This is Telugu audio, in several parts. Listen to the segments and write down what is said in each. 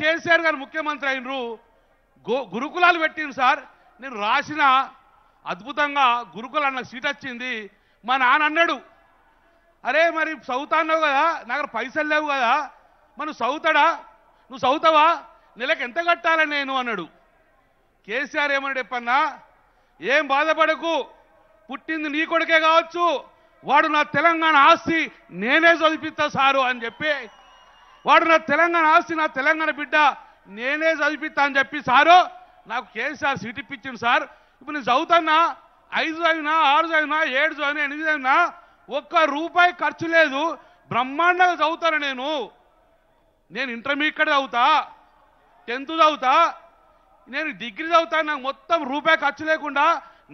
కేసీఆర్ గారు ముఖ్యమంత్రి అయినరు గురుకులాలు పెట్టింది సార్ నేను రాసిన అద్భుతంగా గురుకుల నాకు సీట్ వచ్చింది మా నాన్న అన్నాడు అరే మరి చదువుతాన్నావు కదా నాకు పైసలు లేవు కదా మరి చదువుతాడా నువ్వు చదువుతావా నెలకు ఎంత కట్టాలని నేను అన్నాడు కేసీఆర్ ఏమన్నాడు చెప్పన్నా ఏం బాధపడకు పుట్టింది నీ కొడుకే కావచ్చు వాడు నా తెలంగాణ ఆస్తి నేనే చదివిస్తా సారు అని చెప్పి వాడు నా తెలంగాణ ఆస్తి నా తెలంగాణ బిడ్డ నేనే చదివిస్తా అని చెప్పి సారు నాకు కేసీఆర్ సీట్ ఇప్పించింది సార్ ఇప్పుడు నేను చదువుతానా ఐదు చదివినా ఆరు చదివినా ఏడు చదివినా ఎనిమిది చదివినా ఒక్క రూపాయి ఖర్చు లేదు బ్రహ్మాండంగా చదువుతాను నేను నేను ఇంటర్మీడియట్ ఇక్కడ చదువుతా టెన్త్ చదువుతా నేను డిగ్రీ చదువుతాను నాకు మొత్తం రూపాయి ఖర్చు లేకుండా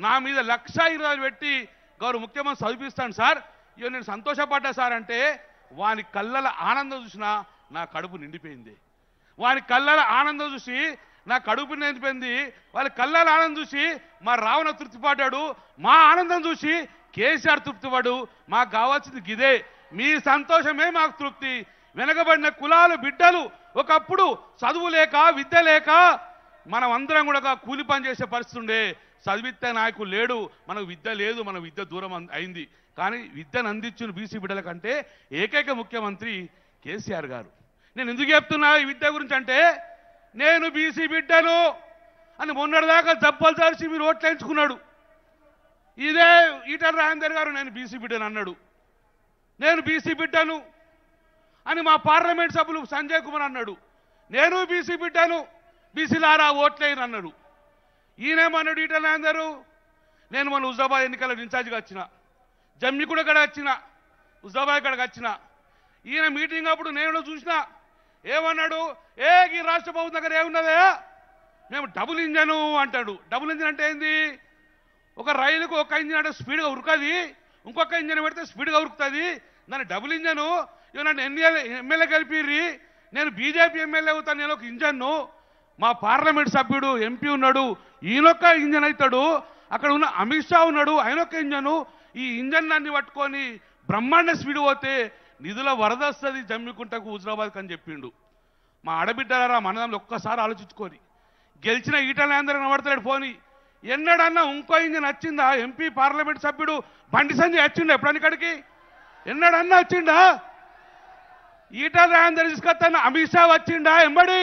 నా మీద లక్ష ఇరవై పెట్టి గౌరవ ముఖ్యమంత్రి చదివిస్తాను సార్ ఇక నేను సంతోషపడ్డా సార్ అంటే వాని కళ్ళల ఆనందం చూసినా నా కడుపు నిండిపోయింది వారి కళ్ళల ఆనందం చూసి నా కడుపు నిండిపోయింది వాళ్ళ కళ్ళల ఆనందం చూసి మా రావణ పాటాడు మా ఆనందం చూసి కేసీఆర్ తృప్తిపడు మాకు కావాల్సింది గిదే మీ సంతోషమే మాకు తృప్తి వెనకబడిన కులాలు బిడ్డలు ఒకప్పుడు చదువు లేక విద్య లేక మనం అందరం కూడా కూలి పని చేసే పరిస్థితి ఉండే చదివితే నాయకుడు లేడు మనకు విద్య లేదు మన విద్య దూరం అయింది కానీ విద్యను అందించిన బీసీ బిడ్డల కంటే ఏకైక ముఖ్యమంత్రి కేసీఆర్ గారు నేను ఎందుకు చెప్తున్నా ఈ విద్య గురించి అంటే నేను బీసీ బిడ్డను అని మొన్నటిదాకా జబ్బల్ తరిచి మీరు ఎంచుకున్నాడు ఇదే ఈటర్ రాజేందర్ గారు నేను బీసీ బిడ్డను అన్నాడు నేను బీసీ బిడ్డను అని మా పార్లమెంట్ సభ్యులు సంజయ్ కుమార్ అన్నాడు నేను బీసీ బిడ్డను బీసీలారా ఓట్లేయను అన్నాడు ఈయనేమన్నాడు ఈటర్ రాజేందర్ నేను మన హుజాబాద్ ఎన్నికల్లో ఇన్ఛార్జ్గా వచ్చిన జమ్మిగూడ కూడా వచ్చిన హుజాబాద్ కాడకు వచ్చిన ఈయన మీటింగ్ అప్పుడు నేను చూసినా ఏమన్నాడు ఏ ఈ రాష్ట్ర ప్రభుత్వం దగ్గర ఏమున్నదే మేము డబుల్ ఇంజను అంటాడు డబుల్ ఇంజన్ అంటే ఏంది ఒక రైలుకు ఒక ఇంజన్ అంటే స్పీడ్గా ఉరుకుతుంది ఇంకొక ఇంజన్ పెడితే స్పీడ్గా ఉరుకుతుంది దాన్ని డబుల్ ఇంజను ఇవి నన్ను ఎమ్మెల్యే కలిపిర్రి నేను బీజేపీ ఎమ్మెల్యే అవుతాను నేను ఒక ఇంజన్ను మా పార్లమెంట్ సభ్యుడు ఎంపీ ఉన్నాడు ఈయనొక్క ఇంజన్ అవుతాడు అక్కడ ఉన్న అమిత్ షా ఉన్నాడు ఆయనొక్క ఇంజను ఈ ఇంజన్ దాన్ని పట్టుకొని బ్రహ్మాండ స్పీడ్ పోతే నిధుల వరద వస్తుంది జమ్మికుంటకు హుజరాబాద్కి అని చెప్పిండు మా ఆడబిడ్డలారా మనదంలో ఒక్కసారి ఆలోచించుకొని గెలిచిన అందరూ కనబడతాడు పోని ఎన్నడన్నా ఇంకో ఇంజిన్ వచ్చిందా ఎంపీ పార్లమెంట్ సభ్యుడు బండి సంజయ్ వచ్చిండు ఎప్పుడనికడికి ఎన్నడన్నా వచ్చిండా ఈటల రాజేందర్ తీసుకొస్తాను అమిత్ షా వచ్చిండా ఎంబడి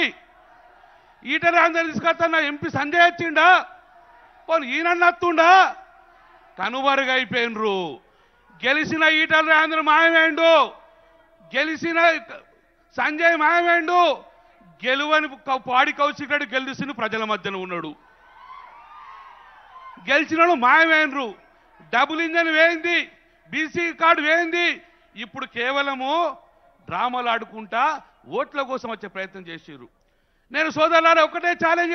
ఈటల రాజేందర్ తీసుకొస్తాను ఎంపీ సంజయ్ వచ్చిండా పోను ఈయనన్నత్తుండా వస్తుండా కనుమరుగైపోయినరు గెలిచిన ఈటల రాజేందర్ మాయమైండు గెలిచిన సంజయ్ మాయమేండు గెలువని పాడి కౌశికడు గెలిచిన ప్రజల మధ్యన ఉన్నాడు గెలిచినడు మాయమేండ్రు డబుల్ ఇంజన్ వేయింది బీసీ కార్డు వేయింది ఇప్పుడు కేవలము డ్రామాలు ఆడుకుంటా ఓట్ల కోసం వచ్చే ప్రయత్నం చేసిర్రు నేను సోదరులారా ఒకటే ఛాలెంజ్